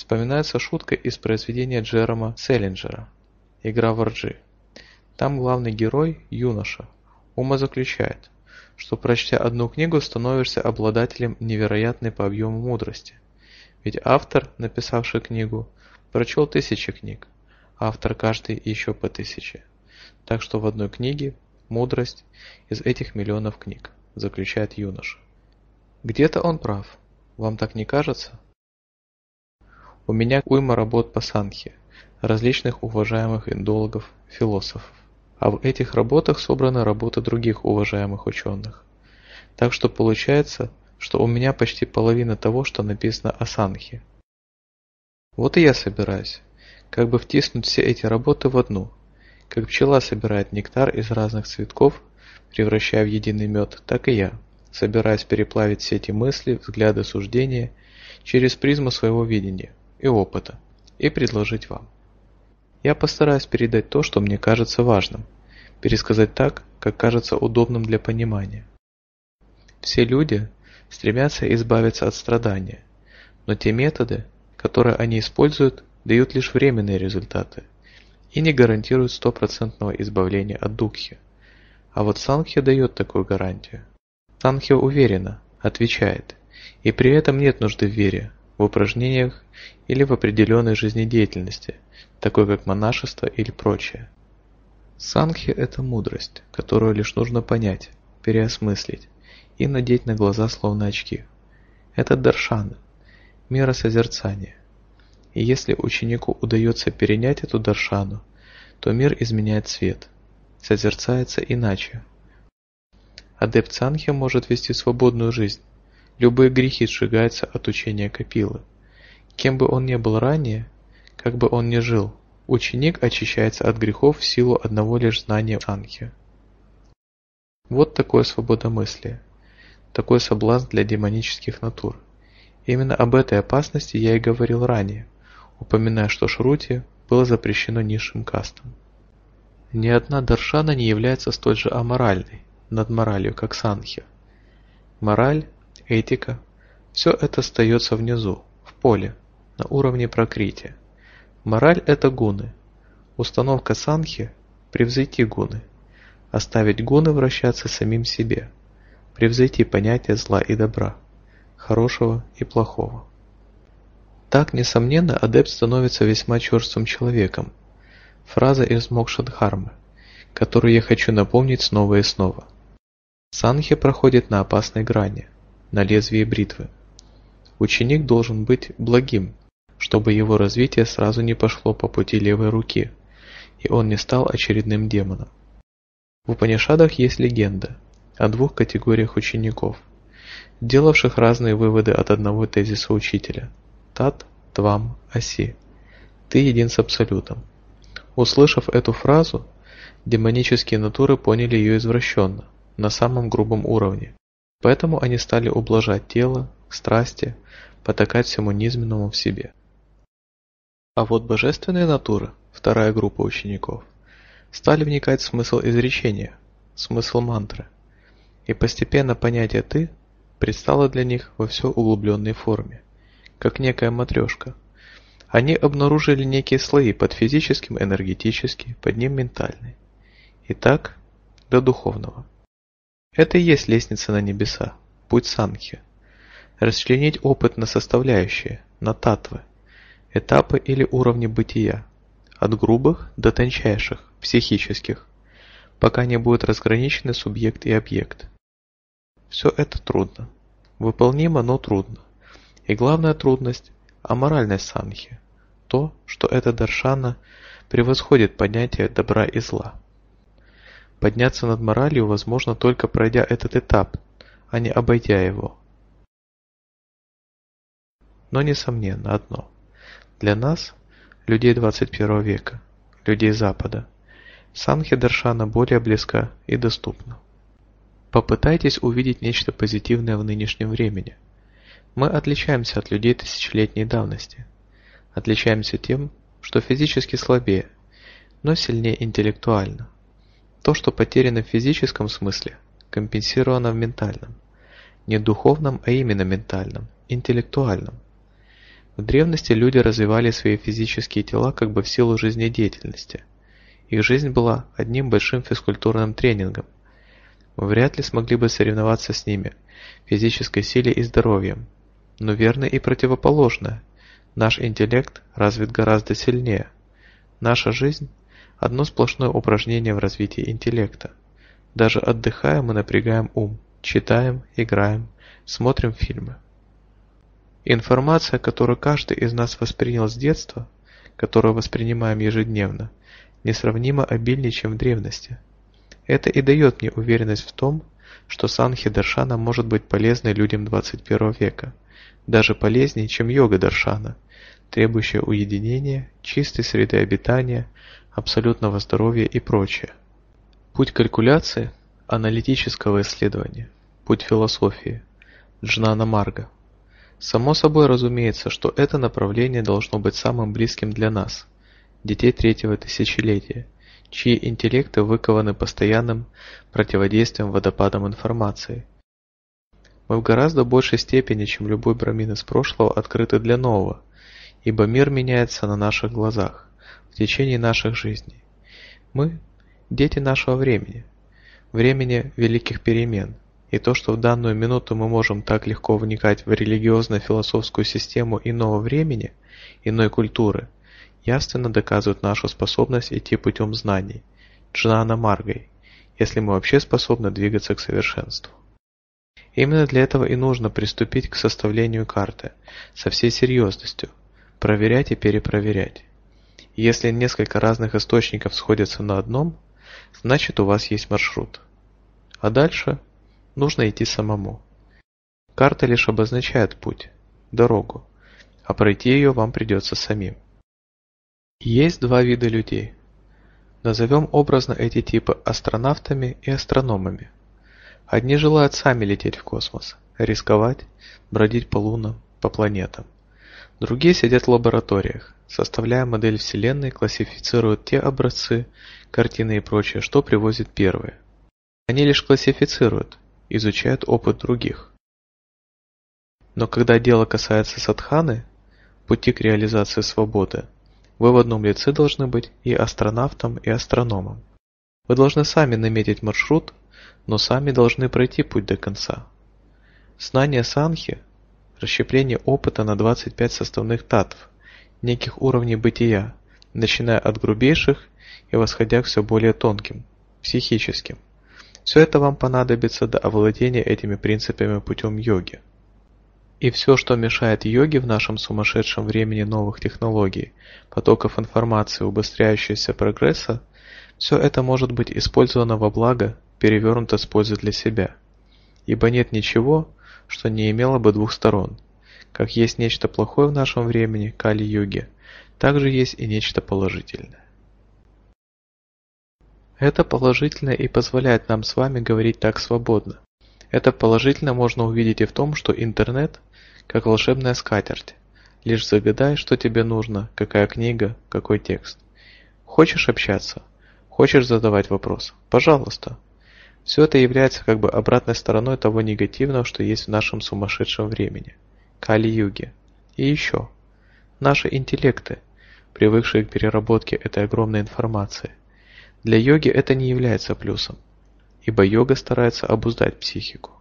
Вспоминается шутка из произведения Джерома Селлинджера «Игра в Рджи». Там главный герой – юноша. Ума заключает, что прочтя одну книгу, становишься обладателем невероятной по объему мудрости. Ведь автор, написавший книгу, прочел тысячи книг, а автор каждый еще по тысяче. Так что в одной книге – мудрость из этих миллионов книг, заключает юноша. Где-то он прав. Вам так не кажется? У меня уйма работ по санхе, различных уважаемых индологов, философов. А в этих работах собраны работы других уважаемых ученых. Так что получается, что у меня почти половина того, что написано о санхе. Вот и я собираюсь, как бы втиснуть все эти работы в одну, как пчела собирает нектар из разных цветков, превращая в единый мед, так и я, собираюсь переплавить все эти мысли, взгляды, суждения через призму своего видения и опыта, и предложить вам. Я постараюсь передать то, что мне кажется важным, пересказать так, как кажется удобным для понимания. Все люди стремятся избавиться от страдания, но те методы, которые они используют, дают лишь временные результаты и не гарантируют стопроцентного избавления от духи. А вот Санхья дает такую гарантию. Санхья уверенно отвечает, и при этом нет нужды в вере, в упражнениях или в определенной жизнедеятельности, такой как монашество или прочее. Санхи – это мудрость, которую лишь нужно понять, переосмыслить и надеть на глаза словно очки. Это даршана, мера созерцания. И если ученику удается перенять эту даршану, то мир изменяет цвет, созерцается иначе. Адепт санхи может вести свободную жизнь, Любые грехи сжигаются от учения Капилы. Кем бы он ни был ранее, как бы он ни жил, ученик очищается от грехов в силу одного лишь знания Санхи. Вот такое свободомыслие, такой соблазн для демонических натур. Именно об этой опасности я и говорил ранее, упоминая, что Шрути было запрещено низшим кастам. Ни одна даршана не является столь же аморальной, над моралью, как Санхи. Мораль этика – все это остается внизу, в поле, на уровне прокрития. Мораль – это гуны. Установка санхи – превзойти гуны. Оставить гуны вращаться самим себе. Превзойти понятие зла и добра, хорошего и плохого. Так, несомненно, адепт становится весьма черствым человеком. Фраза из Мокшадхармы, которую я хочу напомнить снова и снова. Санхи проходит на опасной грани на лезвие бритвы. Ученик должен быть благим, чтобы его развитие сразу не пошло по пути левой руки, и он не стал очередным демоном. В Упанишадах есть легенда о двух категориях учеников, делавших разные выводы от одного тезиса учителя – «тат», «твам», «аси» – «ты един с абсолютом». Услышав эту фразу, демонические натуры поняли ее извращенно, на самом грубом уровне, Поэтому они стали ублажать тело, страсти, потакать всему низменному в себе. А вот божественные натуры, вторая группа учеников, стали вникать в смысл изречения, смысл мантры, и постепенно понятие «ты» предстало для них во все углубленной форме, как некая матрешка. Они обнаружили некие слои под физическим энергетический, под ним ментальный. И так до духовного. Это и есть лестница на небеса, путь санхи. Расчленить опыт на составляющие, на татвы, этапы или уровни бытия, от грубых до тончайших, психических, пока не будет разграничены субъект и объект. Все это трудно. Выполнимо, но трудно. И главная трудность – аморальность санхи, то, что эта даршана превосходит понятие добра и зла. Подняться над моралью возможно только пройдя этот этап, а не обойдя его. Но несомненно одно. Для нас, людей 21 века, людей Запада, Санхи Даршана более близка и доступна. Попытайтесь увидеть нечто позитивное в нынешнем времени. Мы отличаемся от людей тысячелетней давности. Отличаемся тем, что физически слабее, но сильнее интеллектуально – то, что потеряно в физическом смысле, компенсировано в ментальном. Не духовном, а именно ментальном, интеллектуальном. В древности люди развивали свои физические тела как бы в силу жизнедеятельности. Их жизнь была одним большим физкультурным тренингом. Мы вряд ли смогли бы соревноваться с ними физической силе и здоровьем. Но верно и противоположное. Наш интеллект развит гораздо сильнее. Наша жизнь Одно сплошное упражнение в развитии интеллекта. Даже отдыхая, мы напрягаем ум, читаем, играем, смотрим фильмы. Информация, которую каждый из нас воспринял с детства, которую воспринимаем ежедневно, несравнимо обильнее, чем в древности. Это и дает мне уверенность в том, что санхи Даршана может быть полезной людям 21 века, даже полезнее, чем йога Даршана, требующая уединения, чистой среды обитания, абсолютного здоровья и прочее. Путь калькуляции, аналитического исследования, путь философии, Джнана Марга. Само собой разумеется, что это направление должно быть самым близким для нас, детей третьего тысячелетия, чьи интеллекты выкованы постоянным противодействием водопадам информации. Мы в гораздо большей степени, чем любой брамин из прошлого, открыты для нового, ибо мир меняется на наших глазах в течение наших жизней. Мы – дети нашего времени, времени великих перемен, и то, что в данную минуту мы можем так легко вникать в религиозно-философскую систему иного времени, иной культуры, ясно доказывает нашу способность идти путем знаний, Джинана маргой, если мы вообще способны двигаться к совершенству. Именно для этого и нужно приступить к составлению карты, со всей серьезностью, проверять и перепроверять. Если несколько разных источников сходятся на одном, значит у вас есть маршрут. А дальше нужно идти самому. Карта лишь обозначает путь, дорогу, а пройти ее вам придется самим. Есть два вида людей. Назовем образно эти типы астронавтами и астрономами. Одни желают сами лететь в космос, рисковать, бродить по лунам, по планетам. Другие сидят в лабораториях, составляя модель Вселенной, классифицируют те образцы, картины и прочее, что привозят первые. Они лишь классифицируют, изучают опыт других. Но когда дело касается садханы, пути к реализации свободы, вы в одном лице должны быть и астронавтом, и астрономом. Вы должны сами наметить маршрут, но сами должны пройти путь до конца. Знание санхи расщепление опыта на 25 составных татов, неких уровней бытия, начиная от грубейших и восходя к все более тонким, психическим. Все это вам понадобится до овладения этими принципами путем йоги. И все, что мешает йоге в нашем сумасшедшем времени новых технологий, потоков информации, убыстряющегося прогресса, все это может быть использовано во благо, перевернуто с пользой для себя. Ибо нет ничего, что не имело бы двух сторон. Как есть нечто плохое в нашем времени, Кали-юге, так же есть и нечто положительное. Это положительное и позволяет нам с вами говорить так свободно. Это положительно можно увидеть и в том, что интернет – как волшебная скатерть. Лишь загадай, что тебе нужно, какая книга, какой текст. Хочешь общаться? Хочешь задавать вопрос? Пожалуйста, все это является как бы обратной стороной того негативного, что есть в нашем сумасшедшем времени – Кали-юге. И еще. Наши интеллекты, привыкшие к переработке этой огромной информации. Для йоги это не является плюсом, ибо йога старается обуздать психику.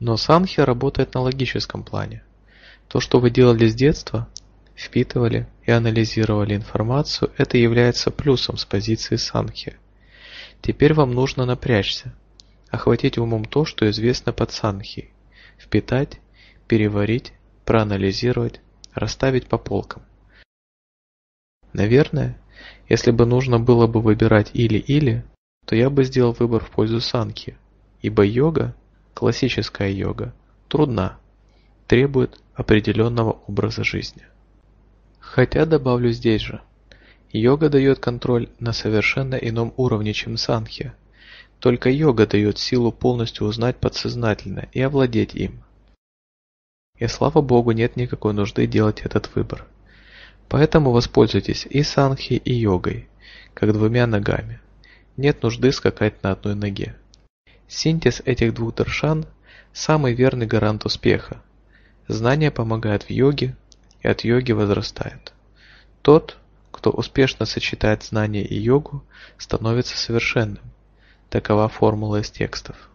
Но санхи работает на логическом плане. То, что вы делали с детства, впитывали и анализировали информацию, это является плюсом с позиции санхи. Теперь вам нужно напрячься – охватить умом то, что известно под санхи, впитать, переварить, проанализировать, расставить по полкам. Наверное, если бы нужно было бы выбирать или-или, то я бы сделал выбор в пользу санхи, ибо йога, классическая йога, трудна, требует определенного образа жизни. Хотя добавлю здесь же, йога дает контроль на совершенно ином уровне, чем санхи – только йога дает силу полностью узнать подсознательное и овладеть им. И слава богу, нет никакой нужды делать этот выбор. Поэтому воспользуйтесь и санхи, и йогой, как двумя ногами. Нет нужды скакать на одной ноге. Синтез этих двух даршан – самый верный гарант успеха. Знание помогает в йоге, и от йоги возрастает. Тот, кто успешно сочетает знания и йогу, становится совершенным. Такова формула из текстов.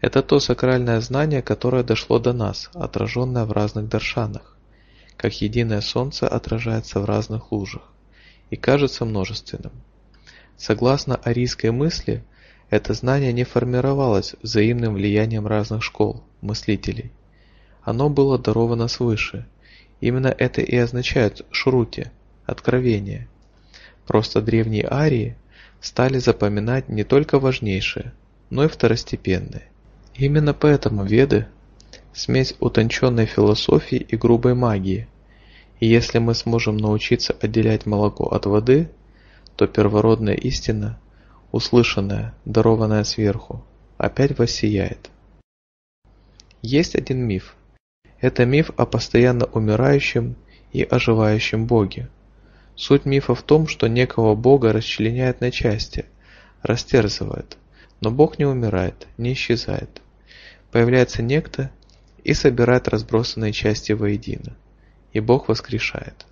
Это то сакральное знание, которое дошло до нас, отраженное в разных даршанах, как единое солнце отражается в разных лужах, и кажется множественным. Согласно арийской мысли, это знание не формировалось взаимным влиянием разных школ, мыслителей. Оно было даровано свыше. Именно это и означает шрути – откровение. Просто древние арии стали запоминать не только важнейшие, но и второстепенные. Именно поэтому веды – смесь утонченной философии и грубой магии. И если мы сможем научиться отделять молоко от воды, то первородная истина, услышанная, дарованная сверху, опять воссияет. Есть один миф. Это миф о постоянно умирающем и оживающем боге. Суть мифа в том, что некого бога расчленяет на части, растерзывает, но бог не умирает, не исчезает. Появляется некто и собирает разбросанные части воедино, и бог воскрешает.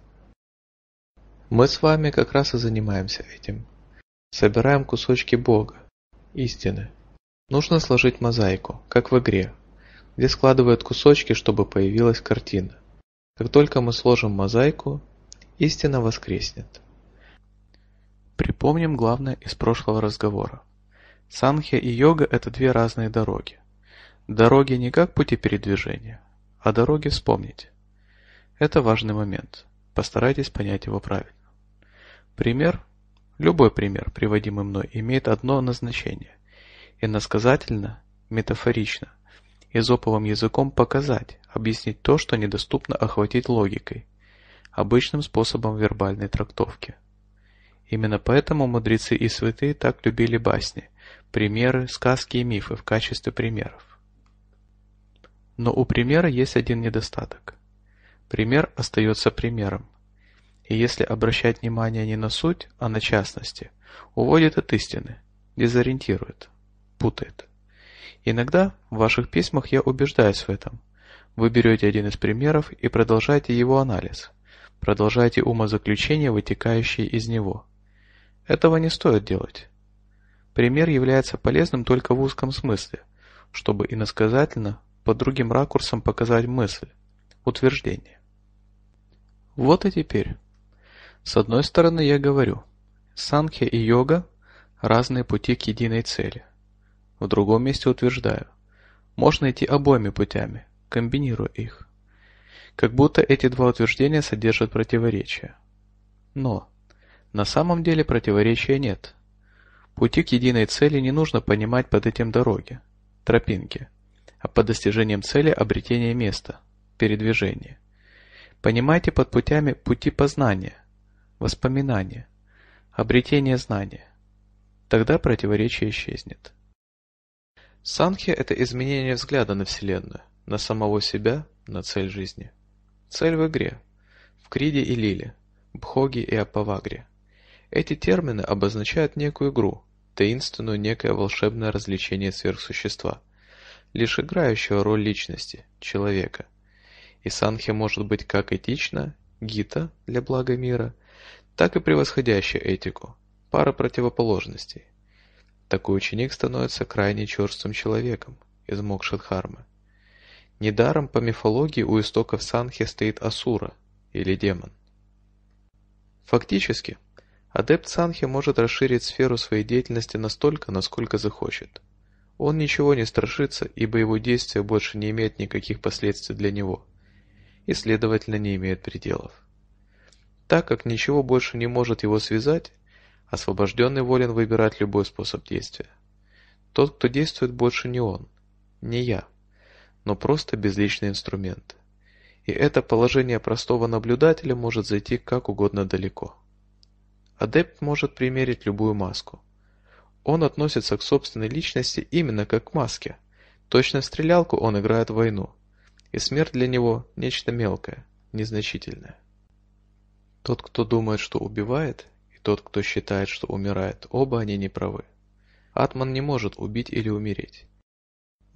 Мы с вами как раз и занимаемся этим. Собираем кусочки бога, истины. Нужно сложить мозаику, как в игре, где складывают кусочки, чтобы появилась картина. Как только мы сложим мозаику, истина воскреснет. Припомним главное из прошлого разговора. Санхья и йога – это две разные дороги. Дороги не как пути передвижения, а дороги вспомнить. Это важный момент. Постарайтесь понять его правильно. Пример, любой пример, приводимый мной, имеет одно назначение. Иносказательно, метафорично, изоповым языком показать, объяснить то, что недоступно охватить логикой обычным способом вербальной трактовки. Именно поэтому мудрецы и святые так любили басни, примеры, сказки и мифы в качестве примеров. Но у примера есть один недостаток. Пример остается примером. И если обращать внимание не на суть, а на частности, уводит от истины, дезориентирует, путает. Иногда в ваших письмах я убеждаюсь в этом. Вы берете один из примеров и продолжаете его анализ – продолжайте умозаключения, вытекающие из него. Этого не стоит делать. Пример является полезным только в узком смысле, чтобы иносказательно под другим ракурсом показать мысль, утверждение. Вот и теперь. С одной стороны я говорю, санхья и йога – разные пути к единой цели. В другом месте утверждаю, можно идти обоими путями, комбинируя их. Как будто эти два утверждения содержат противоречие. Но на самом деле противоречия нет. Пути к единой цели не нужно понимать под этим дороги, тропинки, а под достижением цели обретение места, передвижение. Понимайте под путями пути познания, воспоминания, обретение знания. Тогда противоречие исчезнет. Санхи – это изменение взгляда на Вселенную, на самого себя, на цель жизни. Цель в игре. В Криде и Лиле, Бхоге и Апавагре. Эти термины обозначают некую игру, таинственную некое волшебное развлечение сверхсущества, лишь играющего роль личности, человека. И санхи может быть как этично, гита для блага мира, так и превосходящая этику, пара противоположностей. Такой ученик становится крайне черствым человеком, измокшит хармы. Недаром по мифологии у истоков Санхи стоит Асура, или демон. Фактически, адепт Санхи может расширить сферу своей деятельности настолько, насколько захочет. Он ничего не страшится, ибо его действия больше не имеют никаких последствий для него, и, следовательно, не имеют пределов. Так как ничего больше не может его связать, освобожденный волен выбирать любой способ действия. Тот, кто действует, больше не он, не я но просто безличный инструмент. И это положение простого наблюдателя может зайти как угодно далеко. Адепт может примерить любую маску. Он относится к собственной личности именно как к маске. Точно в стрелялку он играет в войну, и смерть для него – нечто мелкое, незначительное. Тот, кто думает, что убивает, и тот, кто считает, что умирает, оба они неправы. Атман не может убить или умереть.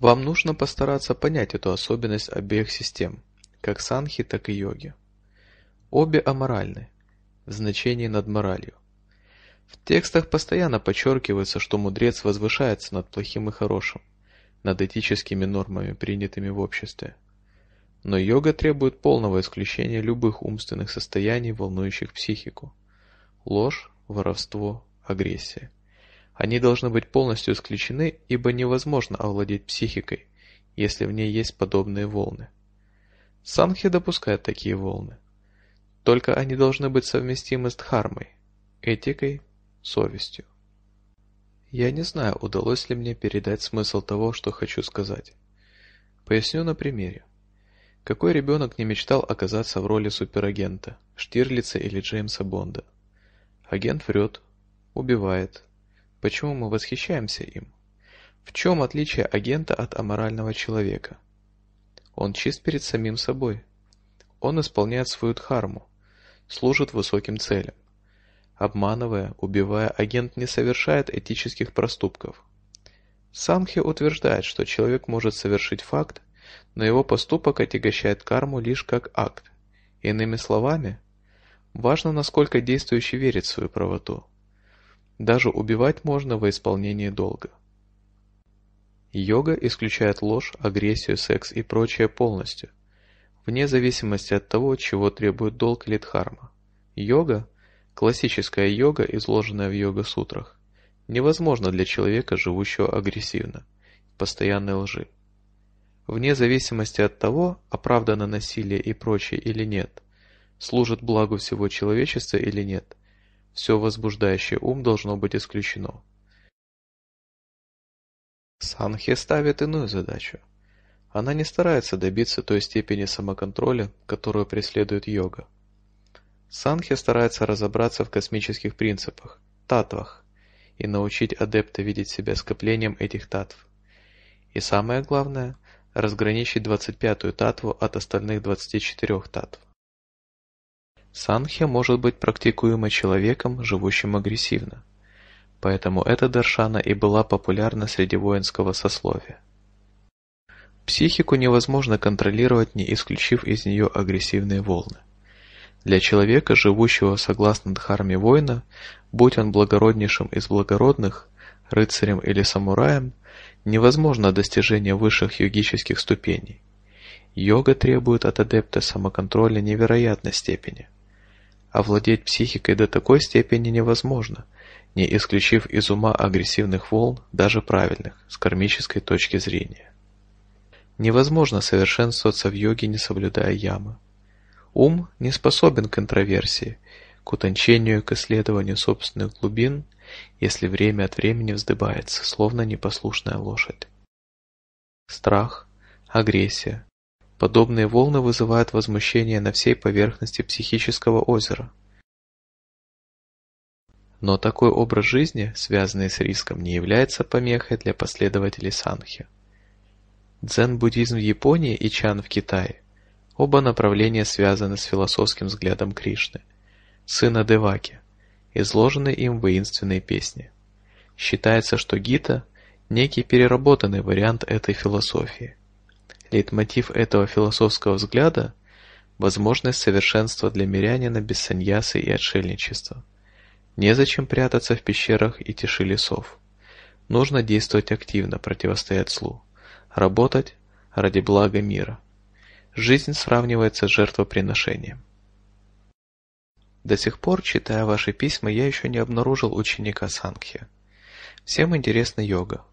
Вам нужно постараться понять эту особенность обеих систем, как санхи, так и йоги. Обе аморальны, в значении над моралью. В текстах постоянно подчеркивается, что мудрец возвышается над плохим и хорошим, над этическими нормами, принятыми в обществе. Но йога требует полного исключения любых умственных состояний, волнующих психику. Ложь, воровство, агрессия. Они должны быть полностью исключены, ибо невозможно овладеть психикой, если в ней есть подобные волны. Санхи допускает такие волны. Только они должны быть совместимы с дхармой, этикой, совестью. Я не знаю, удалось ли мне передать смысл того, что хочу сказать. Поясню на примере. Какой ребенок не мечтал оказаться в роли суперагента, Штирлица или Джеймса Бонда? Агент врет, убивает, Почему мы восхищаемся им? В чем отличие агента от аморального человека? Он чист перед самим собой. Он исполняет свою дхарму, служит высоким целям. Обманывая, убивая, агент не совершает этических проступков. Самхи утверждает, что человек может совершить факт, но его поступок отягощает карму лишь как акт. Иными словами, важно, насколько действующий верит в свою правоту. Даже убивать можно во исполнении долга. Йога исключает ложь, агрессию, секс и прочее полностью, вне зависимости от того, чего требует долг или дхарма. Йога, классическая йога, изложенная в йога-сутрах, невозможна для человека, живущего агрессивно, постоянной лжи. Вне зависимости от того, оправдано насилие и прочее или нет, служит благу всего человечества или нет, все возбуждающее ум должно быть исключено. Санхи ставит иную задачу. Она не старается добиться той степени самоконтроля, которую преследует йога. Санхи старается разобраться в космических принципах, татвах, и научить адепта видеть себя скоплением этих татв. И самое главное, разграничить 25-ю татву от остальных 24 татв. Санхья может быть практикуема человеком, живущим агрессивно. Поэтому эта даршана и была популярна среди воинского сословия. Психику невозможно контролировать, не исключив из нее агрессивные волны. Для человека, живущего согласно дхарме воина, будь он благороднейшим из благородных, рыцарем или самураем, невозможно достижение высших йогических ступеней. Йога требует от адепта самоконтроля невероятной степени – Овладеть психикой до такой степени невозможно, не исключив из ума агрессивных волн, даже правильных, с кармической точки зрения. Невозможно совершенствоваться в йоге, не соблюдая ямы. Ум не способен к интроверсии, к утончению, к исследованию собственных глубин, если время от времени вздыбается, словно непослушная лошадь. Страх, агрессия, Подобные волны вызывают возмущение на всей поверхности психического озера. Но такой образ жизни, связанный с риском, не является помехой для последователей санхи. Дзен-буддизм в Японии и чан в Китае – оба направления связаны с философским взглядом Кришны, сына Деваки, изложены им воинственные песни. Считается, что Гита – некий переработанный вариант этой философии. Лейтмотив этого философского взгляда – возможность совершенства для мирянина без саньясы и отшельничества. Незачем прятаться в пещерах и тиши лесов. Нужно действовать активно, противостоять слу, Работать ради блага мира. Жизнь сравнивается с жертвоприношением. До сих пор, читая ваши письма, я еще не обнаружил ученика Сангхи. Всем интересна йога,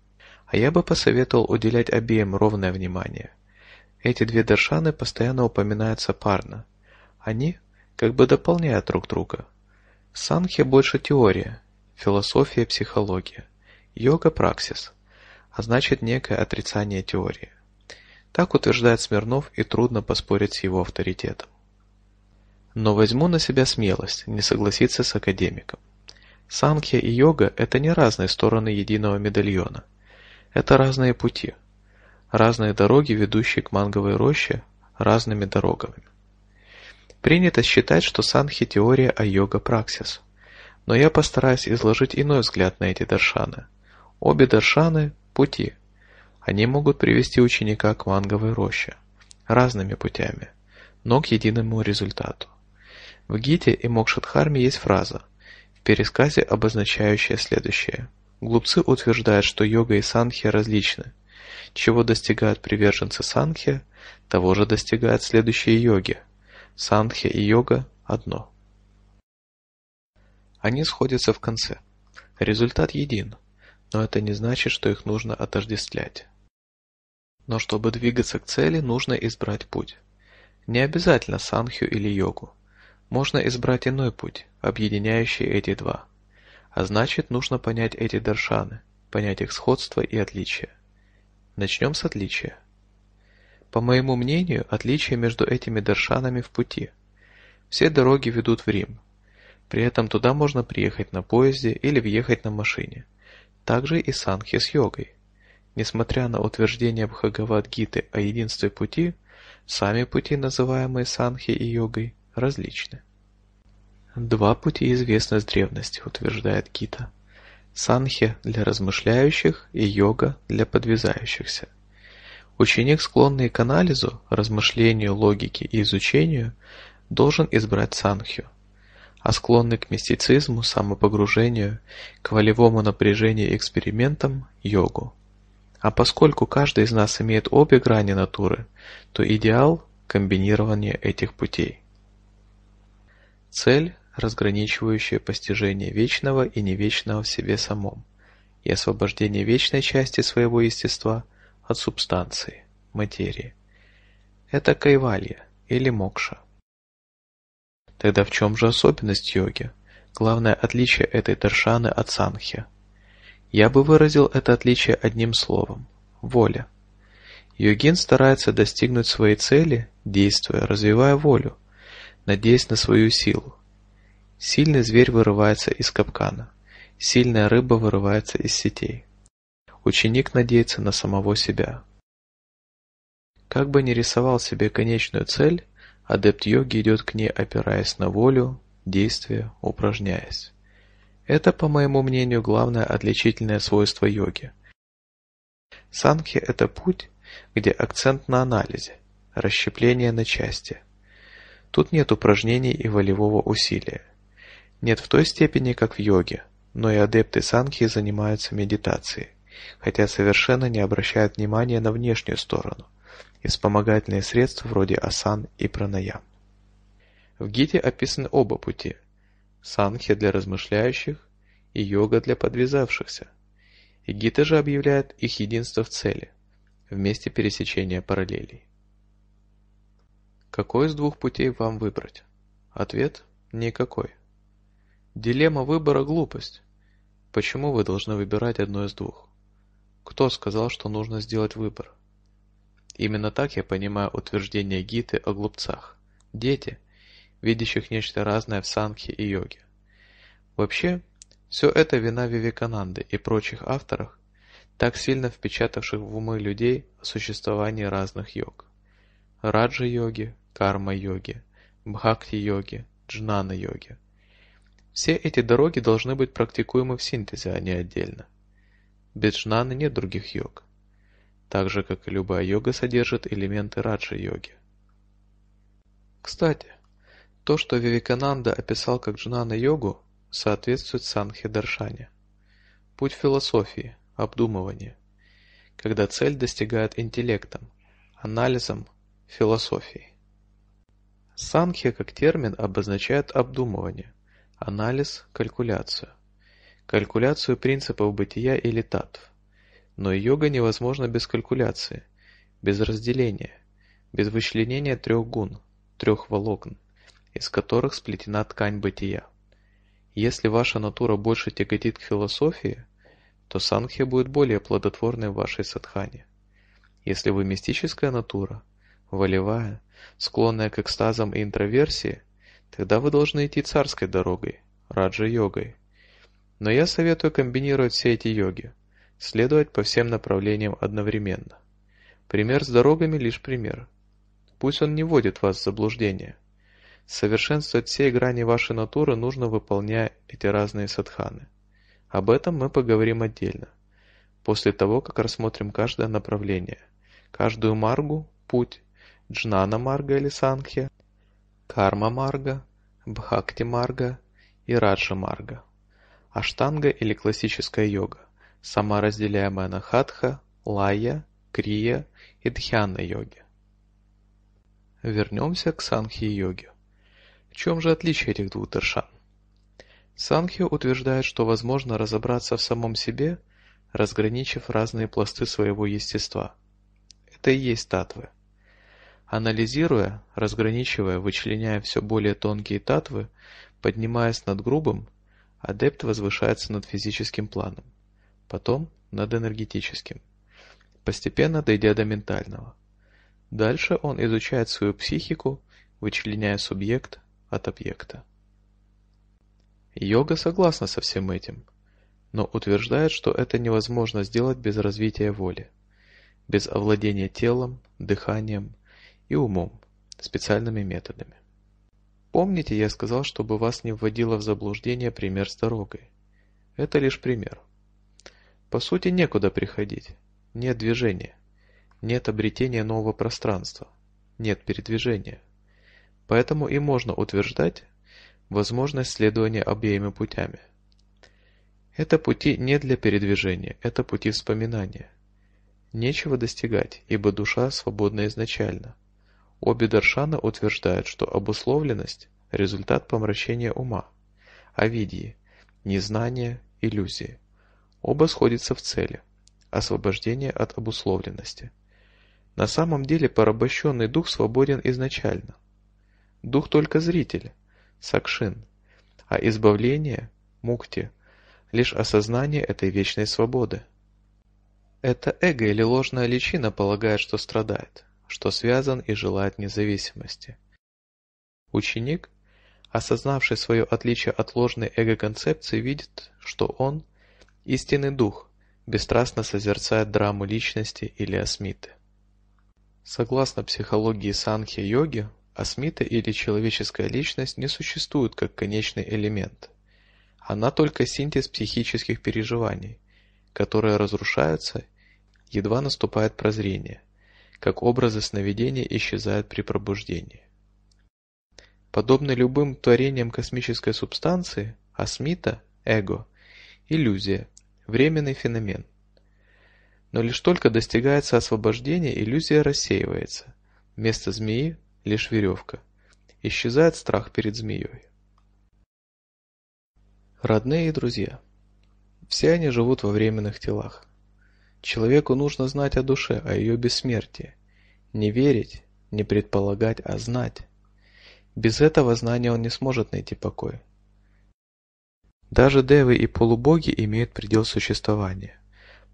а я бы посоветовал уделять обеим ровное внимание – эти две Даршаны постоянно упоминаются парно. Они как бы дополняют друг друга. Санхи больше теория, философия, психология, йога – праксис, а значит некое отрицание теории. Так утверждает Смирнов, и трудно поспорить с его авторитетом. Но возьму на себя смелость не согласиться с академиком. Санхья и йога – это не разные стороны единого медальона. Это разные пути – Разные дороги, ведущие к манговой роще, разными дорогами. Принято считать, что санхи – теория, а йога – праксис. Но я постараюсь изложить иной взгляд на эти даршаны. Обе даршаны – пути. Они могут привести ученика к манговой роще. Разными путями, но к единому результату. В Гите и Мокшатхарме есть фраза, в пересказе обозначающая следующее. Глупцы утверждают, что йога и санхи различны – чего достигают приверженцы Санхи, того же достигают следующие йоги. Санхи и йога – одно. Они сходятся в конце. Результат един, но это не значит, что их нужно отождествлять. Но чтобы двигаться к цели, нужно избрать путь. Не обязательно санхью или йогу. Можно избрать иной путь, объединяющий эти два. А значит, нужно понять эти даршаны, понять их сходство и отличия. Начнем с отличия. По моему мнению, отличие между этими Даршанами в пути. Все дороги ведут в Рим. При этом туда можно приехать на поезде или въехать на машине. Также и Санхи с йогой. Несмотря на утверждение Бхагавадгиты о единстве пути, сами пути, называемые Санхи и йогой, различны. Два пути известны с древности, утверждает Гита санхи для размышляющих и йога для подвязающихся. Ученик, склонный к анализу, размышлению, логике и изучению, должен избрать санхью, а склонный к мистицизму, самопогружению, к волевому напряжению и экспериментам – йогу. А поскольку каждый из нас имеет обе грани натуры, то идеал – комбинирование этих путей. Цель разграничивающее постижение вечного и невечного в себе самом и освобождение вечной части своего естества от субстанции, материи. Это кайвалья или мокша. Тогда в чем же особенность йоги? Главное отличие этой даршаны от санхи. Я бы выразил это отличие одним словом – воля. Йогин старается достигнуть своей цели, действуя, развивая волю, надеясь на свою силу, Сильный зверь вырывается из капкана, сильная рыба вырывается из сетей. Ученик надеется на самого себя. Как бы ни рисовал себе конечную цель, адепт йоги идет к ней, опираясь на волю, действие, упражняясь. Это, по моему мнению, главное отличительное свойство йоги. Санхи – это путь, где акцент на анализе, расщепление на части. Тут нет упражнений и волевого усилия. Нет в той степени, как в йоге, но и адепты санки занимаются медитацией, хотя совершенно не обращают внимания на внешнюю сторону и вспомогательные средства вроде асан и пранаям. В Гите описаны оба пути – санхи для размышляющих и йога для подвязавшихся. И гита же объявляет их единство в цели, в месте пересечения параллелей. Какой из двух путей вам выбрать? Ответ – никакой. Дилемма выбора – глупость. Почему вы должны выбирать одно из двух? Кто сказал, что нужно сделать выбор? Именно так я понимаю утверждение Гиты о глупцах. Дети, видящих нечто разное в санхе и йоге. Вообще, все это вина Вивекананды и прочих авторов, так сильно впечатавших в умы людей о существовании разных йог. Раджа-йоги, карма-йоги, бхакти-йоги, джнана-йоги – все эти дороги должны быть практикуемы в синтезе, а не отдельно. Без жнаны нет других йог. Так же, как и любая йога содержит элементы раджа-йоги. Кстати, то, что Вивикананда описал как джнана-йогу, соответствует санхи-даршане. Путь философии, обдумывание, когда цель достигает интеллектом, анализом, философией. Санхи как термин обозначает обдумывание, анализ, калькуляцию. Калькуляцию принципов бытия или татв. Но йога невозможна без калькуляции, без разделения, без вычленения трех гун, трех волокон, из которых сплетена ткань бытия. Если ваша натура больше тяготит к философии, то санхья будет более плодотворной в вашей садхане. Если вы мистическая натура, волевая, склонная к экстазам и интроверсии – Тогда вы должны идти царской дорогой, раджа-йогой. Но я советую комбинировать все эти йоги, следовать по всем направлениям одновременно. Пример с дорогами лишь пример. Пусть он не вводит вас в заблуждение. Совершенствовать все грани вашей натуры нужно, выполняя эти разные садханы. Об этом мы поговорим отдельно, после того, как рассмотрим каждое направление, каждую маргу, путь, джнана марга или санхья, карма-марга, бхакти-марга и раджа-марга, аштанга или классическая йога, сама разделяемая на хатха, лая, крия и дхьяна-йоги. Вернемся к санхи-йоге. В чем же отличие этих двух даршан? Санхи утверждает, что возможно разобраться в самом себе, разграничив разные пласты своего естества. Это и есть татвы – Анализируя, разграничивая, вычленяя все более тонкие татвы, поднимаясь над грубым, адепт возвышается над физическим планом, потом над энергетическим, постепенно дойдя до ментального. Дальше он изучает свою психику, вычленяя субъект от объекта. Йога согласна со всем этим, но утверждает, что это невозможно сделать без развития воли, без овладения телом, дыханием, и умом, специальными методами. Помните, я сказал, чтобы вас не вводило в заблуждение пример с дорогой. Это лишь пример. По сути, некуда приходить. Нет движения. Нет обретения нового пространства. Нет передвижения. Поэтому и можно утверждать возможность следования обеими путями. Это пути не для передвижения, это пути вспоминания. Нечего достигать, ибо душа свободна изначально – Обе Даршаны утверждают, что обусловленность – результат помрачения ума, а авидьи, незнание, иллюзии. Оба сходятся в цели – освобождение от обусловленности. На самом деле порабощенный дух свободен изначально. Дух только зритель, сакшин, а избавление, мукти, лишь осознание этой вечной свободы. Это эго или ложная личина полагает, что страдает что связан и желает независимости. Ученик, осознавший свое отличие от ложной эго-концепции, видит, что он – истинный дух, бесстрастно созерцает драму личности или асмиты. Согласно психологии санхи-йоги, асмита или человеческая личность не существует как конечный элемент. Она только синтез психических переживаний, которые разрушаются, едва наступает прозрение как образы сновидения исчезают при пробуждении. Подобно любым творениям космической субстанции, асмита – эго, иллюзия, временный феномен. Но лишь только достигается освобождение, иллюзия рассеивается. Вместо змеи – лишь веревка. Исчезает страх перед змеей. Родные и друзья. Все они живут во временных телах. Человеку нужно знать о душе, о ее бессмертии. Не верить, не предполагать, а знать. Без этого знания он не сможет найти покой. Даже девы и полубоги имеют предел существования,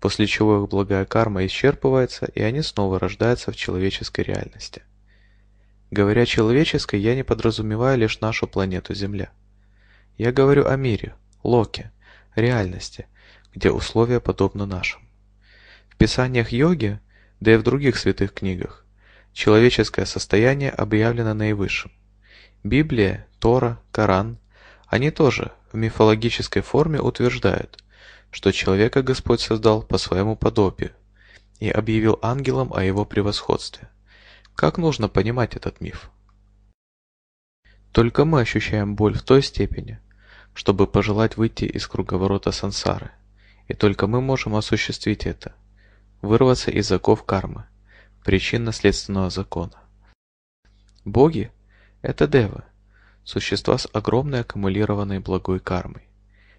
после чего их благая карма исчерпывается, и они снова рождаются в человеческой реальности. Говоря «человеческой», я не подразумеваю лишь нашу планету Земля. Я говорю о мире, Локе, реальности, где условия подобны нашим писаниях йоги, да и в других святых книгах, человеческое состояние объявлено наивысшим. Библия, Тора, Коран, они тоже в мифологической форме утверждают, что человека Господь создал по своему подобию и объявил ангелам о его превосходстве. Как нужно понимать этот миф? Только мы ощущаем боль в той степени, чтобы пожелать выйти из круговорота сансары, и только мы можем осуществить это – вырваться из оков кармы, причинно-следственного закона. Боги – это девы, существа с огромной аккумулированной благой кармой.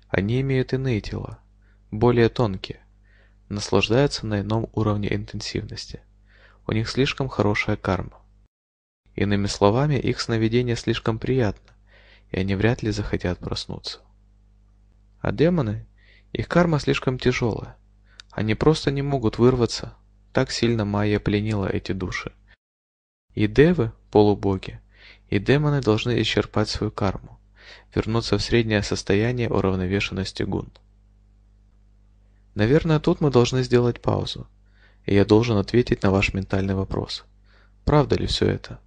Они имеют иные тела, более тонкие, наслаждаются на ином уровне интенсивности. У них слишком хорошая карма. Иными словами, их сновидение слишком приятно, и они вряд ли захотят проснуться. А демоны, их карма слишком тяжелая, они просто не могут вырваться. Так сильно Майя пленила эти души. И девы – полубоги, и демоны должны исчерпать свою карму, вернуться в среднее состояние уравновешенности гун. Наверное, тут мы должны сделать паузу, и я должен ответить на ваш ментальный вопрос. Правда ли все это?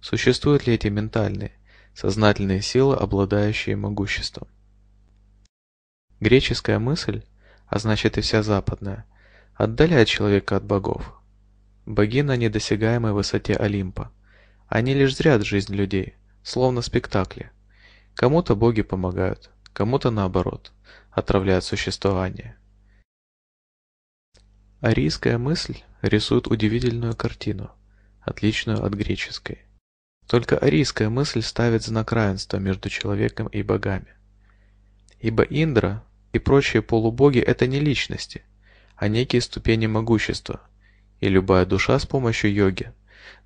Существуют ли эти ментальные, сознательные силы, обладающие могуществом? Греческая мысль а значит и вся западная, отдаляет человека от богов. Боги на недосягаемой высоте Олимпа. Они лишь зрят жизнь людей, словно спектакли. Кому-то боги помогают, кому-то наоборот, отравляют существование. Арийская мысль рисует удивительную картину, отличную от греческой. Только арийская мысль ставит знак равенства между человеком и богами. Ибо Индра и прочие полубоги – это не личности, а некие ступени могущества. И любая душа с помощью йоги,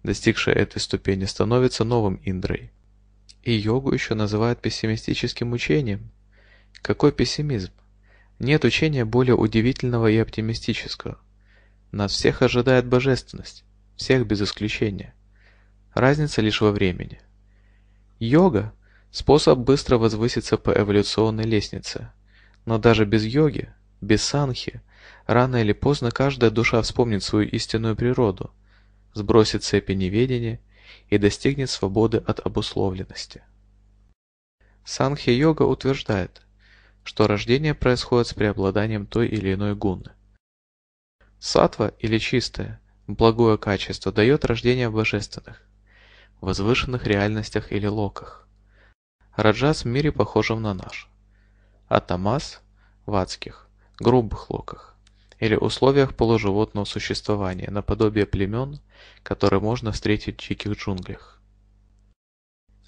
достигшая этой ступени, становится новым Индрой. И йогу еще называют пессимистическим учением. Какой пессимизм? Нет учения более удивительного и оптимистического. Нас всех ожидает божественность, всех без исключения. Разница лишь во времени. Йога – способ быстро возвыситься по эволюционной лестнице – но даже без йоги, без санхи, рано или поздно каждая душа вспомнит свою истинную природу, сбросит цепи неведения и достигнет свободы от обусловленности. Санхи-йога утверждает, что рождение происходит с преобладанием той или иной гуны. Сатва или чистое, благое качество дает рождение в божественных, возвышенных реальностях или локах. Раджас в мире похожем на наш а тамас – в адских, грубых локах или условиях полуживотного существования, наподобие племен, которые можно встретить в диких джунглях.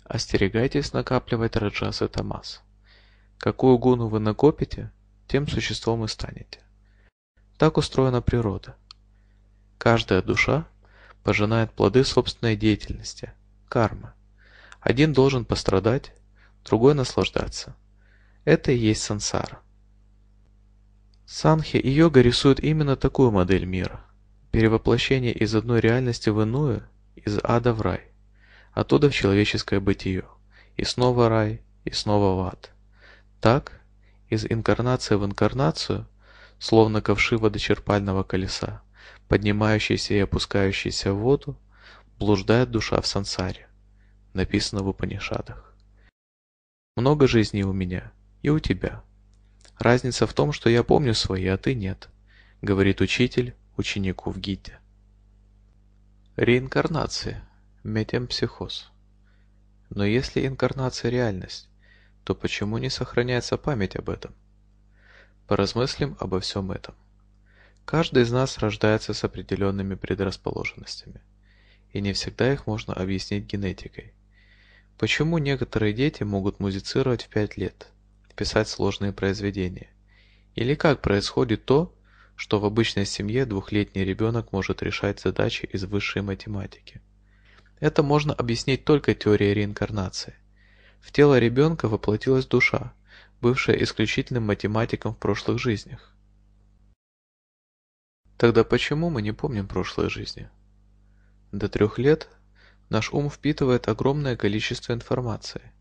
Остерегайтесь накапливать раджас и тамас. Какую гуну вы накопите, тем существом и станете. Так устроена природа. Каждая душа пожинает плоды собственной деятельности, кармы. Один должен пострадать, другой наслаждаться. Это и есть сансара. Санхи и йога рисуют именно такую модель мира. Перевоплощение из одной реальности в иную, из ада в рай, оттуда в человеческое бытие, и снова рай, и снова в ад. Так, из инкарнации в инкарнацию, словно ковши водочерпального колеса, поднимающийся и опускающийся в воду, блуждает душа в сансаре, написано в Упанишадах. Много жизней у меня, и у тебя. Разница в том, что я помню свои, а ты нет, говорит учитель ученику в Гите. Реинкарнация, метемпсихоз. Но если инкарнация реальность, то почему не сохраняется память об этом? Поразмыслим обо всем этом. Каждый из нас рождается с определенными предрасположенностями, и не всегда их можно объяснить генетикой. Почему некоторые дети могут музицировать в 5 лет, писать сложные произведения? Или как происходит то, что в обычной семье двухлетний ребенок может решать задачи из высшей математики? Это можно объяснить только теорией реинкарнации. В тело ребенка воплотилась душа, бывшая исключительным математиком в прошлых жизнях. Тогда почему мы не помним прошлой жизни? До трех лет наш ум впитывает огромное количество информации,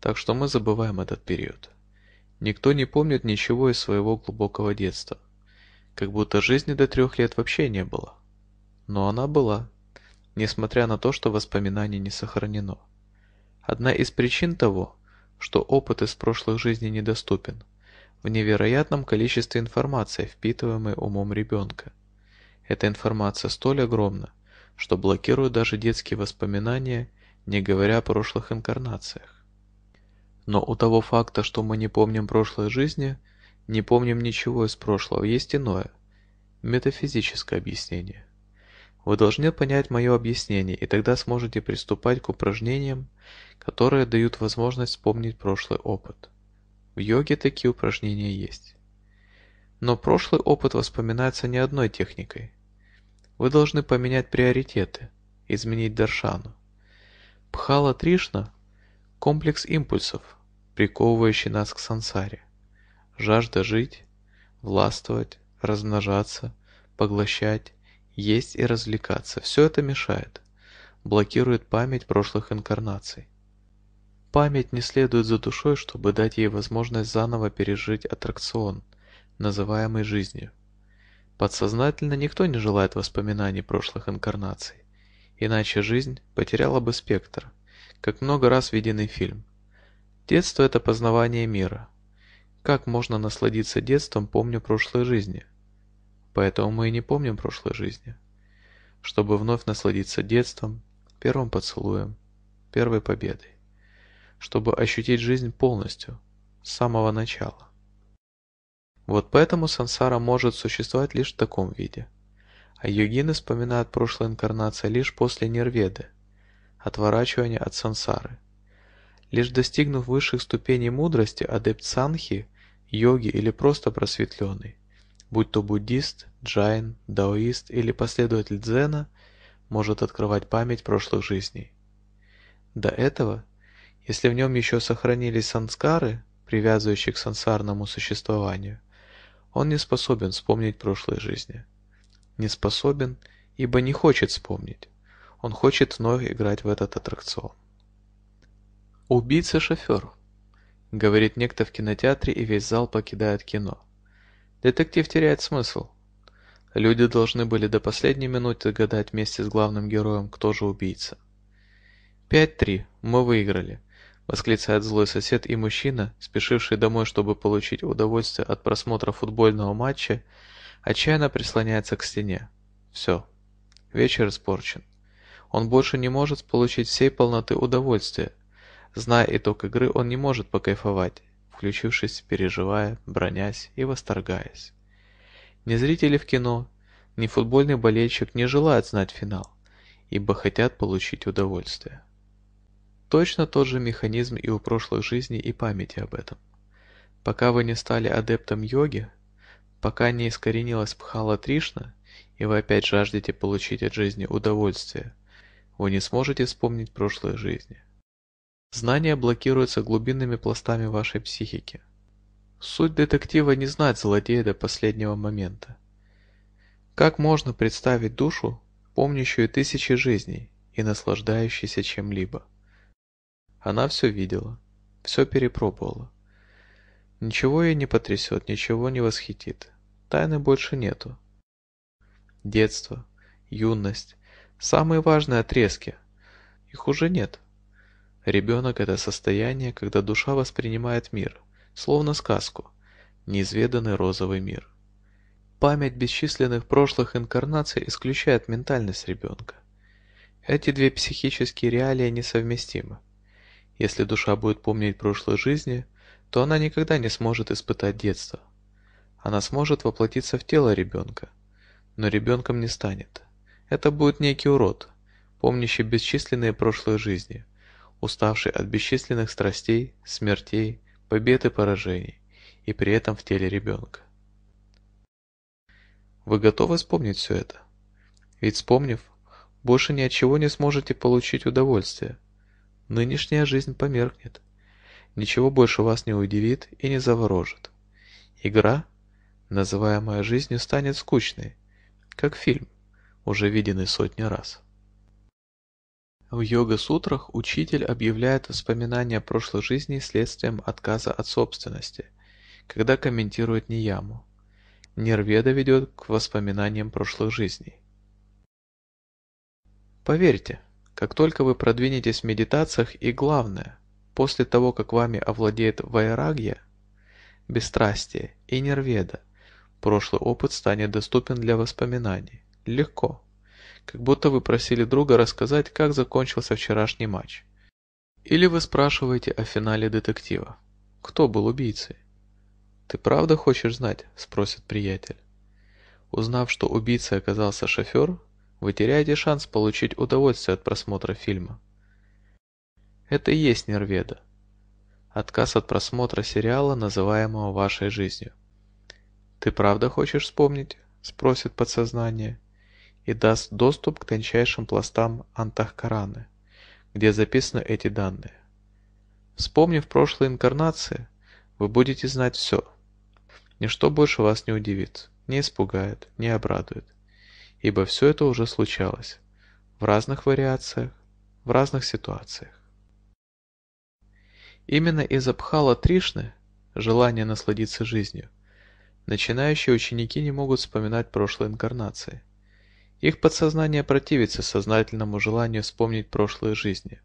так что мы забываем этот период. Никто не помнит ничего из своего глубокого детства. Как будто жизни до трех лет вообще не было. Но она была, несмотря на то, что воспоминаний не сохранено. Одна из причин того, что опыт из прошлых жизней недоступен, в невероятном количестве информации, впитываемой умом ребенка. Эта информация столь огромна, что блокирует даже детские воспоминания, не говоря о прошлых инкарнациях. Но у того факта, что мы не помним прошлой жизни, не помним ничего из прошлого, есть иное, метафизическое объяснение. Вы должны понять мое объяснение, и тогда сможете приступать к упражнениям, которые дают возможность вспомнить прошлый опыт. В йоге такие упражнения есть. Но прошлый опыт воспоминается не одной техникой. Вы должны поменять приоритеты, изменить даршану. Пхала Тришна – комплекс импульсов – приковывающий нас к сансаре. Жажда жить, властвовать, размножаться, поглощать, есть и развлекаться. Все это мешает, блокирует память прошлых инкарнаций. Память не следует за душой, чтобы дать ей возможность заново пережить аттракцион, называемый жизнью. Подсознательно никто не желает воспоминаний прошлых инкарнаций, иначе жизнь потеряла бы спектр, как много раз виденный фильм – Детство – это познавание мира. Как можно насладиться детством, помня прошлой жизни? Поэтому мы и не помним прошлой жизни. Чтобы вновь насладиться детством, первым поцелуем, первой победой. Чтобы ощутить жизнь полностью, с самого начала. Вот поэтому сансара может существовать лишь в таком виде. А йогины вспоминают прошлые инкарнации лишь после нирведы – отворачивания от сансары – Лишь достигнув высших ступеней мудрости, адепт санхи, йоги или просто просветленный, будь то буддист, джайн, даоист или последователь дзена, может открывать память прошлых жизней. До этого, если в нем еще сохранились санскары, привязывающие к сансарному существованию, он не способен вспомнить прошлые жизни. Не способен, ибо не хочет вспомнить. Он хочет вновь играть в этот аттракцион. «Убийца-шофер», — говорит некто в кинотеатре, и весь зал покидает кино. Детектив теряет смысл. Люди должны были до последней минуты гадать вместе с главным героем, кто же убийца. Пять три, Мы выиграли. Восклицает злой сосед и мужчина, спешивший домой, чтобы получить удовольствие от просмотра футбольного матча, отчаянно прислоняется к стене. Все. Вечер испорчен. Он больше не может получить всей полноты удовольствия, Зная итог игры, он не может покайфовать, включившись, переживая, бронясь и восторгаясь. Ни зрители в кино, ни футбольный болельщик не желают знать финал, ибо хотят получить удовольствие. Точно тот же механизм и у прошлых жизней и памяти об этом. Пока вы не стали адептом йоги, пока не искоренилась Пхала Тришна, и вы опять жаждете получить от жизни удовольствие, вы не сможете вспомнить прошлые жизни. Знания блокируются глубинными пластами вашей психики. Суть детектива не знать злодея до последнего момента. Как можно представить душу, помнящую тысячи жизней и наслаждающуюся чем-либо? Она все видела, все перепробовала. Ничего ее не потрясет, ничего не восхитит. Тайны больше нету. Детство, юность, самые важные отрезки. Их уже нет. Ребенок – это состояние, когда душа воспринимает мир, словно сказку, неизведанный розовый мир. Память бесчисленных прошлых инкарнаций исключает ментальность ребенка. Эти две психические реалии несовместимы. Если душа будет помнить прошлые жизни, то она никогда не сможет испытать детство. Она сможет воплотиться в тело ребенка, но ребенком не станет. Это будет некий урод, помнящий бесчисленные прошлые жизни, уставший от бесчисленных страстей, смертей, побед и поражений, и при этом в теле ребенка. Вы готовы вспомнить все это? Ведь вспомнив, больше ни от чего не сможете получить удовольствие. Нынешняя жизнь померкнет. Ничего больше вас не удивит и не заворожит. Игра, называемая жизнью, станет скучной, как фильм, уже виденный сотни раз. В йога-сутрах учитель объявляет воспоминания прошлой жизни следствием отказа от собственности, когда комментирует Нияму. Нирведа ведет к воспоминаниям прошлых жизней. Поверьте, как только вы продвинетесь в медитациях и главное, после того как вами овладеет вайрагья, бесстрастие и нирведа, прошлый опыт станет доступен для воспоминаний. Легко. Как будто вы просили друга рассказать, как закончился вчерашний матч. Или вы спрашиваете о финале детектива. Кто был убийцей? «Ты правда хочешь знать?» – спросит приятель. Узнав, что убийцей оказался шофер, вы теряете шанс получить удовольствие от просмотра фильма. Это и есть нерведа. Отказ от просмотра сериала, называемого вашей жизнью. «Ты правда хочешь вспомнить?» – спросит подсознание и даст доступ к тончайшим пластам Антахкараны, где записаны эти данные. Вспомнив прошлые инкарнации, вы будете знать все. Ничто больше вас не удивит, не испугает, не обрадует, ибо все это уже случалось, в разных вариациях, в разных ситуациях. Именно из Абхала Тришны, желание насладиться жизнью, начинающие ученики не могут вспоминать прошлые инкарнации. Их подсознание противится сознательному желанию вспомнить прошлые жизни.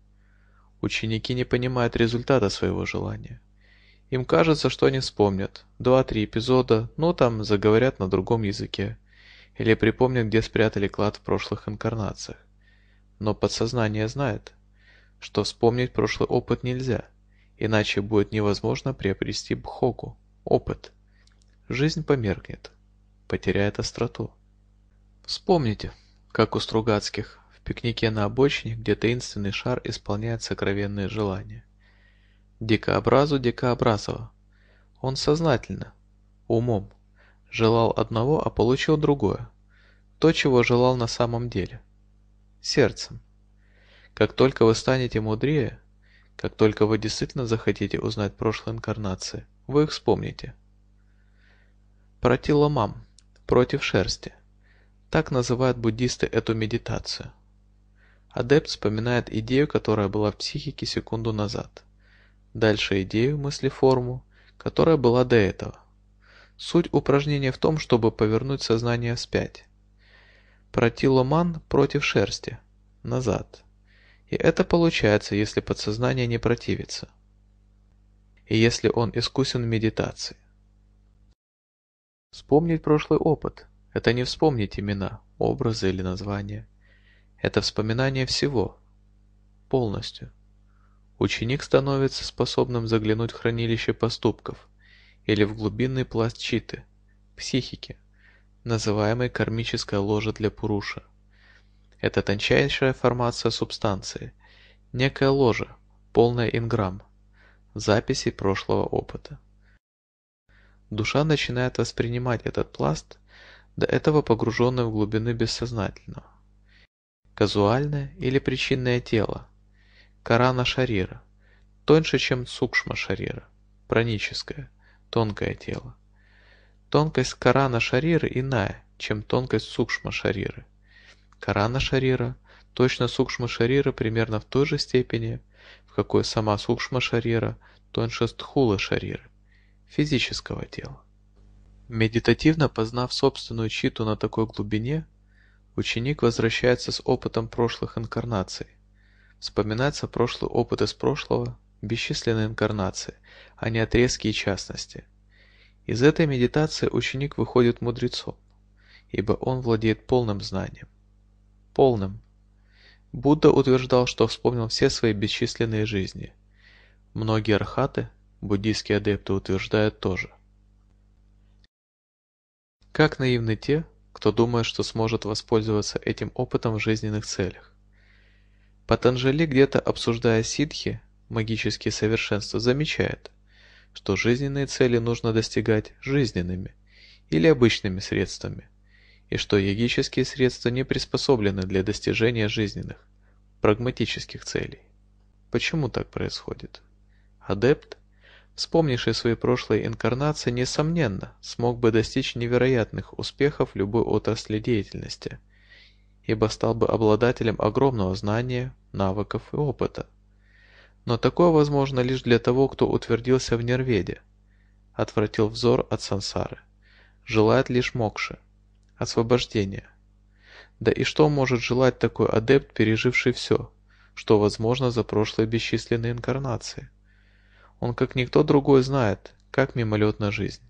Ученики не понимают результата своего желания. Им кажется, что они вспомнят. Два-три эпизода, ну там заговорят на другом языке. Или припомнят, где спрятали клад в прошлых инкарнациях. Но подсознание знает, что вспомнить прошлый опыт нельзя, иначе будет невозможно приобрести бхогу, опыт. Жизнь померкнет, потеряет остроту. Вспомните, как у Стругацких, в пикнике на обочине, где таинственный шар исполняет сокровенные желания. Дикообразу Дикообразова. Он сознательно, умом, желал одного, а получил другое. То, чего желал на самом деле. Сердцем. Как только вы станете мудрее, как только вы действительно захотите узнать прошлые инкарнации, вы их вспомните. Протиломам. Против шерсти. Так называют буддисты эту медитацию. Адепт вспоминает идею, которая была в психике секунду назад. Дальше идею, мысли форму, которая была до этого. Суть упражнения в том, чтобы повернуть сознание вспять. Протиломан против шерсти. Назад. И это получается, если подсознание не противится. И если он искусен в медитации. Вспомнить прошлый опыт – это не вспомнить имена, образы или названия. Это вспоминание всего. Полностью. Ученик становится способным заглянуть в хранилище поступков или в глубинный пласт читы, психики, называемой кармическая ложа для Пуруша. Это тончайшая формация субстанции, некая ложа, полная инграмм, записи прошлого опыта. Душа начинает воспринимать этот пласт до этого погруженное в глубины бессознательного. Казуальное или причинное тело, карана шарира, тоньше, чем сукшма шарира, праническое, тонкое тело. Тонкость карана шарира иная, чем тонкость сукшма шарира. Карана шарира, точно сукшма шарира примерно в той же степени, в какой сама сукшма шарира тоньше стхула шарира физического тела. Медитативно познав собственную читу на такой глубине, ученик возвращается с опытом прошлых инкарнаций. Вспоминается прошлый опыт из прошлого, бесчисленные инкарнации, а не отрезки и частности. Из этой медитации ученик выходит мудрецом, ибо он владеет полным знанием. Полным. Будда утверждал, что вспомнил все свои бесчисленные жизни. Многие архаты, буддийские адепты утверждают тоже – как наивны те, кто думает, что сможет воспользоваться этим опытом в жизненных целях. Патанджали, где-то обсуждая ситхи, магические совершенства, замечает, что жизненные цели нужно достигать жизненными или обычными средствами, и что йогические средства не приспособлены для достижения жизненных, прагматических целей. Почему так происходит? Адепт вспомнивший свои прошлые инкарнации, несомненно, смог бы достичь невероятных успехов в любой отрасли деятельности, ибо стал бы обладателем огромного знания, навыков и опыта. Но такое возможно лишь для того, кто утвердился в Нерведе, отвратил взор от сансары, желает лишь мокши, освобождения. Да и что может желать такой адепт, переживший все, что возможно за прошлые бесчисленные инкарнации? Он как никто другой знает, как мимолетна жизнь.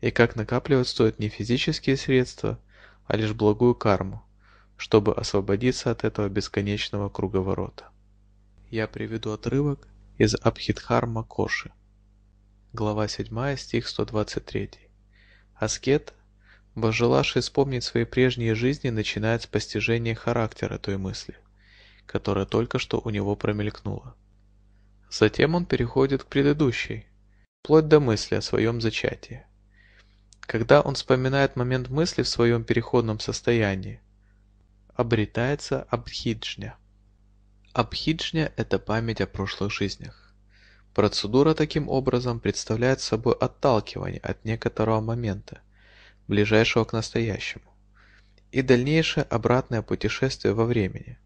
И как накапливать стоит не физические средства, а лишь благую карму, чтобы освободиться от этого бесконечного круговорота. Я приведу отрывок из Абхидхарма Коши. Глава 7, стих 123. Аскет, пожелавший вспомнить свои прежние жизни, начинает с постижения характера той мысли, которая только что у него промелькнула. Затем он переходит к предыдущей, вплоть до мысли о своем зачатии. Когда он вспоминает момент мысли в своем переходном состоянии, обретается абхиджня. Абхиджня – это память о прошлых жизнях. Процедура таким образом представляет собой отталкивание от некоторого момента, ближайшего к настоящему, и дальнейшее обратное путешествие во времени,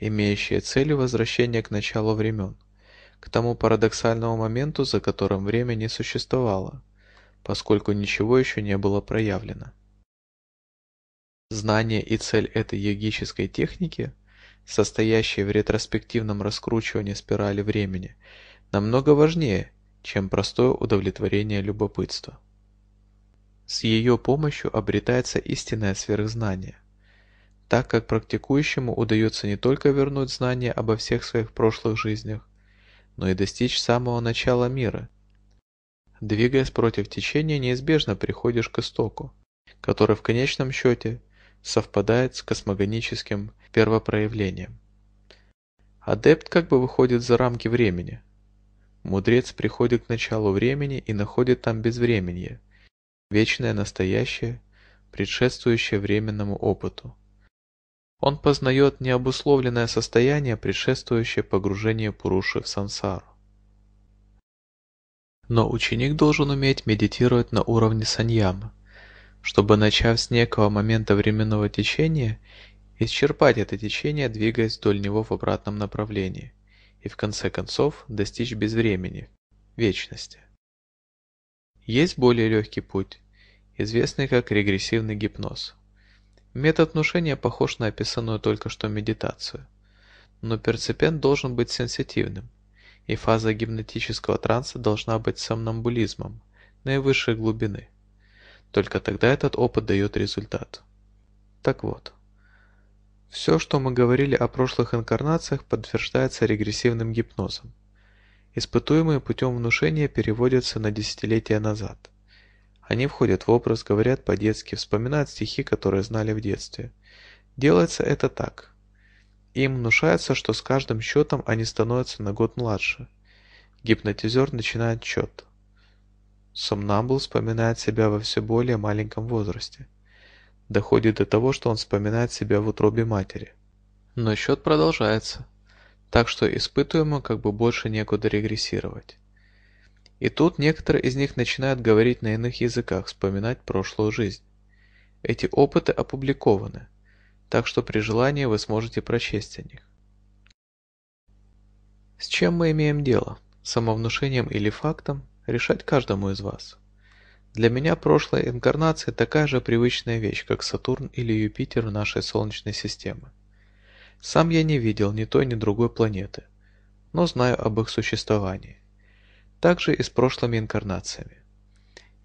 имеющее целью возвращение к началу времен, к тому парадоксальному моменту, за которым время не существовало, поскольку ничего еще не было проявлено. Знание и цель этой йогической техники, состоящей в ретроспективном раскручивании спирали времени, намного важнее, чем простое удовлетворение любопытства. С ее помощью обретается истинное сверхзнание, так как практикующему удается не только вернуть знания обо всех своих прошлых жизнях, но и достичь самого начала мира. Двигаясь против течения, неизбежно приходишь к истоку, который в конечном счете совпадает с космогоническим первопроявлением. Адепт как бы выходит за рамки времени. Мудрец приходит к началу времени и находит там безвременье, вечное настоящее, предшествующее временному опыту. Он познает необусловленное состояние, предшествующее погружению Пуруши в сансару. Но ученик должен уметь медитировать на уровне саньямы, чтобы, начав с некого момента временного течения, исчерпать это течение, двигаясь вдоль него в обратном направлении, и в конце концов достичь безвремени, вечности. Есть более легкий путь, известный как регрессивный гипноз. Метод внушения похож на описанную только что медитацию. Но перцепент должен быть сенситивным, и фаза гипнотического транса должна быть сомнамбулизмом наивысшей глубины. Только тогда этот опыт дает результат. Так вот. Все, что мы говорили о прошлых инкарнациях, подтверждается регрессивным гипнозом. Испытуемые путем внушения переводятся на десятилетия назад – они входят в образ, говорят по-детски, вспоминают стихи, которые знали в детстве. Делается это так. Им внушается, что с каждым счетом они становятся на год младше. Гипнотизер начинает счет. Сомнамбл вспоминает себя во все более маленьком возрасте. Доходит до того, что он вспоминает себя в утробе матери. Но счет продолжается, так что испытуемо как бы больше некуда регрессировать. И тут некоторые из них начинают говорить на иных языках, вспоминать прошлую жизнь. Эти опыты опубликованы, так что при желании вы сможете прочесть о них. С чем мы имеем дело? Самовнушением или фактом? Решать каждому из вас. Для меня прошлая инкарнация такая же привычная вещь, как Сатурн или Юпитер нашей Солнечной системы. Сам я не видел ни той, ни другой планеты, но знаю об их существовании также и с прошлыми инкарнациями.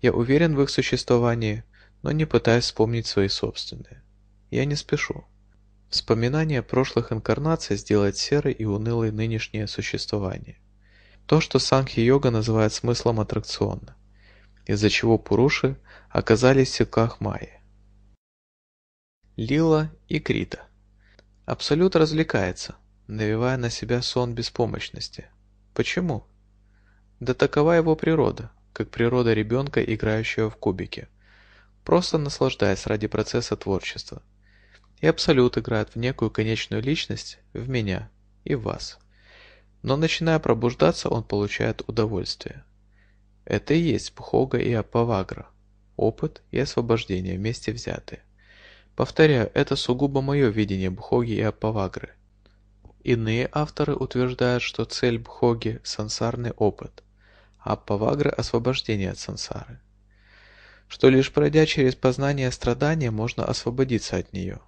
Я уверен в их существовании, но не пытаюсь вспомнить свои собственные. Я не спешу. Вспоминание прошлых инкарнаций сделает серой и унылой нынешнее существование. То, что Санхи-йога называет смыслом аттракциона, из-за чего Пуруши оказались в силках Майи. Лила и Крита. Абсолют развлекается, навевая на себя сон беспомощности. Почему? Да такова его природа, как природа ребенка, играющего в кубики. Просто наслаждаясь ради процесса творчества. И абсолют играет в некую конечную личность, в меня и в вас. Но начиная пробуждаться, он получает удовольствие. Это и есть пхога и апавагра, опыт и освобождение вместе взятые. Повторяю, это сугубо мое видение бхоги и апавагры. Иные авторы утверждают, что цель бхоги – сансарный опыт, а Павагра освобождение от сансары. Что лишь пройдя через познание страдания, можно освободиться от нее.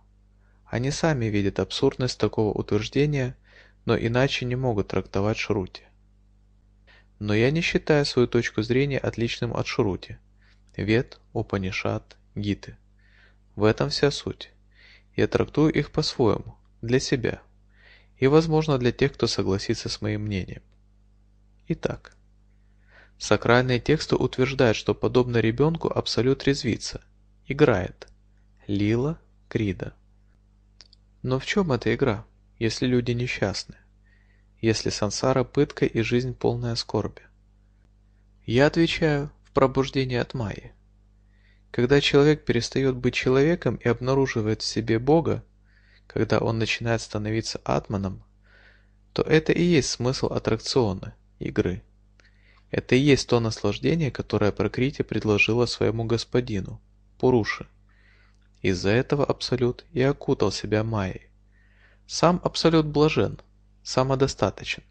Они сами видят абсурдность такого утверждения, но иначе не могут трактовать Шрути. Но я не считаю свою точку зрения отличным от Шрути. Вед, Упанишат, Гиты. В этом вся суть. Я трактую их по-своему, для себя. И, возможно, для тех, кто согласится с моим мнением. Итак. Сакральные тексты утверждают, что подобно ребенку Абсолют резвится, играет. Лила Крида. Но в чем эта игра, если люди несчастны? Если сансара пытка и жизнь полная скорби? Я отвечаю в пробуждении от Майи. Когда человек перестает быть человеком и обнаруживает в себе Бога, когда он начинает становиться атманом, то это и есть смысл аттракциона, игры. Это и есть то наслаждение, которое Прокрити предложила своему господину, Пуруше. Из-за этого Абсолют и окутал себя Майей. Сам Абсолют блажен, самодостаточен.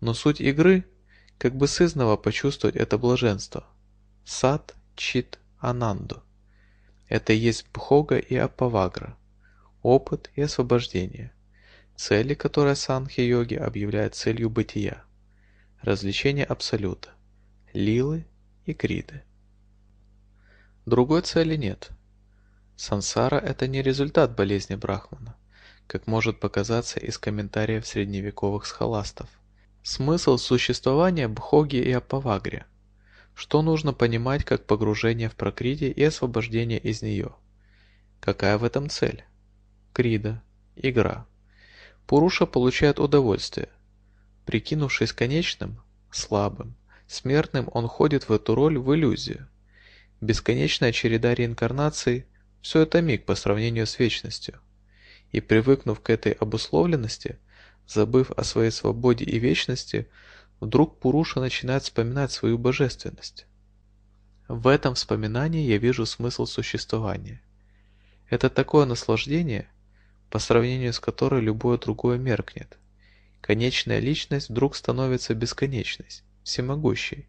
Но суть игры – как бы сызнова почувствовать это блаженство. Сад, чит, ананду. Это и есть бхога и апавагра, опыт и освобождение, цели, которые санхи-йоги объявляет целью бытия развлечения Абсолюта, Лилы и Криды. Другой цели нет. Сансара – это не результат болезни Брахмана, как может показаться из комментариев средневековых схоластов. Смысл существования Бхоги и Апавагри. Что нужно понимать как погружение в прокриди и освобождение из нее? Какая в этом цель? Крида. Игра. Пуруша получает удовольствие, Прикинувшись конечным, слабым, смертным, он ходит в эту роль в иллюзию. Бесконечная череда реинкарнаций – все это миг по сравнению с вечностью. И привыкнув к этой обусловленности, забыв о своей свободе и вечности, вдруг Пуруша начинает вспоминать свою божественность. В этом вспоминании я вижу смысл существования. Это такое наслаждение, по сравнению с которым любое другое меркнет конечная личность вдруг становится бесконечность, всемогущей.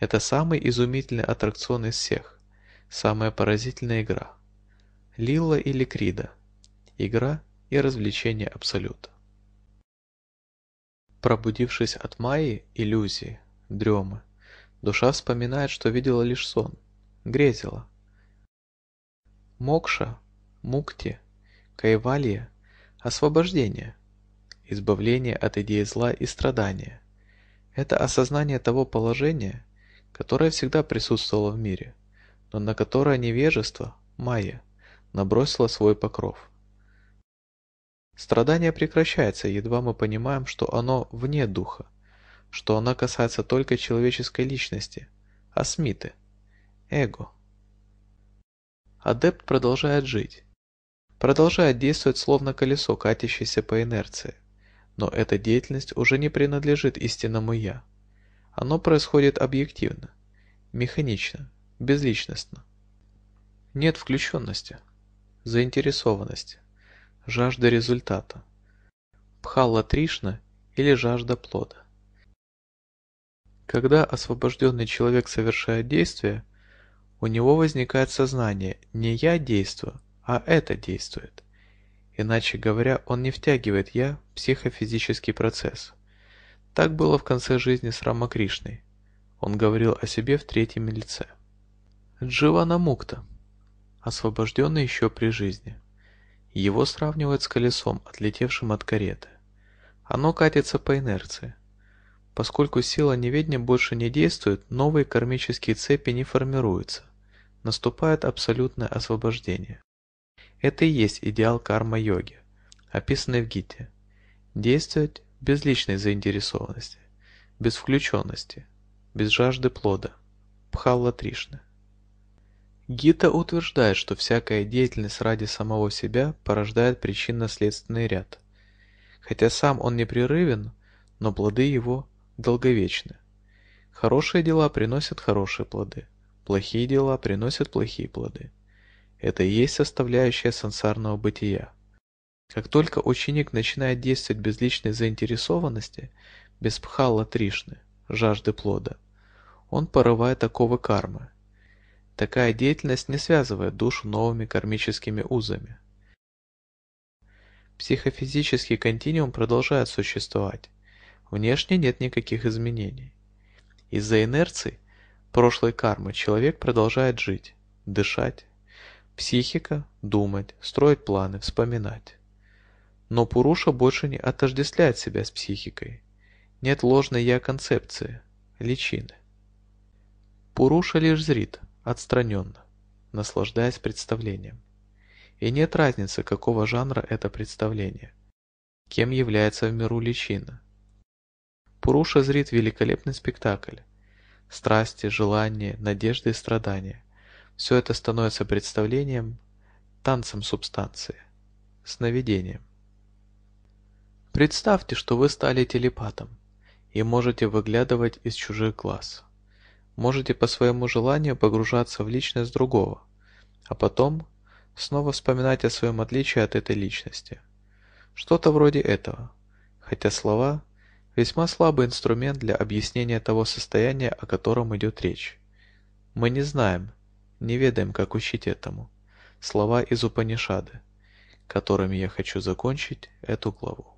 Это самый изумительный аттракцион из всех, самая поразительная игра. Лила или Крида. Игра и развлечение Абсолюта. Пробудившись от Майи, иллюзии, дремы, душа вспоминает, что видела лишь сон, грезила. Мокша, Мукти, Кайвалья, освобождение – избавление от идеи зла и страдания. Это осознание того положения, которое всегда присутствовало в мире, но на которое невежество, майя, набросило свой покров. Страдание прекращается, едва мы понимаем, что оно вне духа, что оно касается только человеческой личности, асмиты, эго. Адепт продолжает жить, продолжает действовать словно колесо, катящееся по инерции. Но эта деятельность уже не принадлежит истинному «я». Оно происходит объективно, механично, безличностно. Нет включенности, заинтересованности, жажды результата. Пхалла Тришна или жажда плода. Когда освобожденный человек совершает действие, у него возникает сознание «не я действую, а это действует». Иначе говоря, он не втягивает «я» в психофизический процесс. Так было в конце жизни с Рамакришной. Он говорил о себе в третьем лице. Дживана Мукта, освобожденный еще при жизни. Его сравнивают с колесом, отлетевшим от кареты. Оно катится по инерции. Поскольку сила неведения больше не действует, новые кармические цепи не формируются. Наступает абсолютное освобождение. Это и есть идеал карма-йоги, описанный в Гите. Действовать без личной заинтересованности, без включенности, без жажды плода. Пхалла Тришна. Гита утверждает, что всякая деятельность ради самого себя порождает причинно-следственный ряд. Хотя сам он непрерывен, но плоды его долговечны. Хорошие дела приносят хорошие плоды, плохие дела приносят плохие плоды. Это и есть составляющая сансарного бытия. Как только ученик начинает действовать без личной заинтересованности, без пхала Тришны, жажды плода, он порывает оковы кармы. Такая деятельность не связывает душу новыми кармическими узами. Психофизический континуум продолжает существовать. Внешне нет никаких изменений. Из-за инерции прошлой кармы человек продолжает жить, дышать, Психика – думать, строить планы, вспоминать. Но Пуруша больше не отождествляет себя с психикой. Нет ложной я-концепции, личины. Пуруша лишь зрит, отстраненно, наслаждаясь представлением. И нет разницы, какого жанра это представление, кем является в миру личина. Пуруша зрит великолепный спектакль. Страсти, желания, надежды и страдания. Все это становится представлением, танцем субстанции, сновидением. Представьте, что вы стали телепатом и можете выглядывать из чужих глаз. Можете по своему желанию погружаться в личность другого, а потом снова вспоминать о своем отличии от этой личности. Что-то вроде этого, хотя слова – весьма слабый инструмент для объяснения того состояния, о котором идет речь. Мы не знаем, не ведаем, как учить этому. Слова из Упанишады, которыми я хочу закончить эту главу.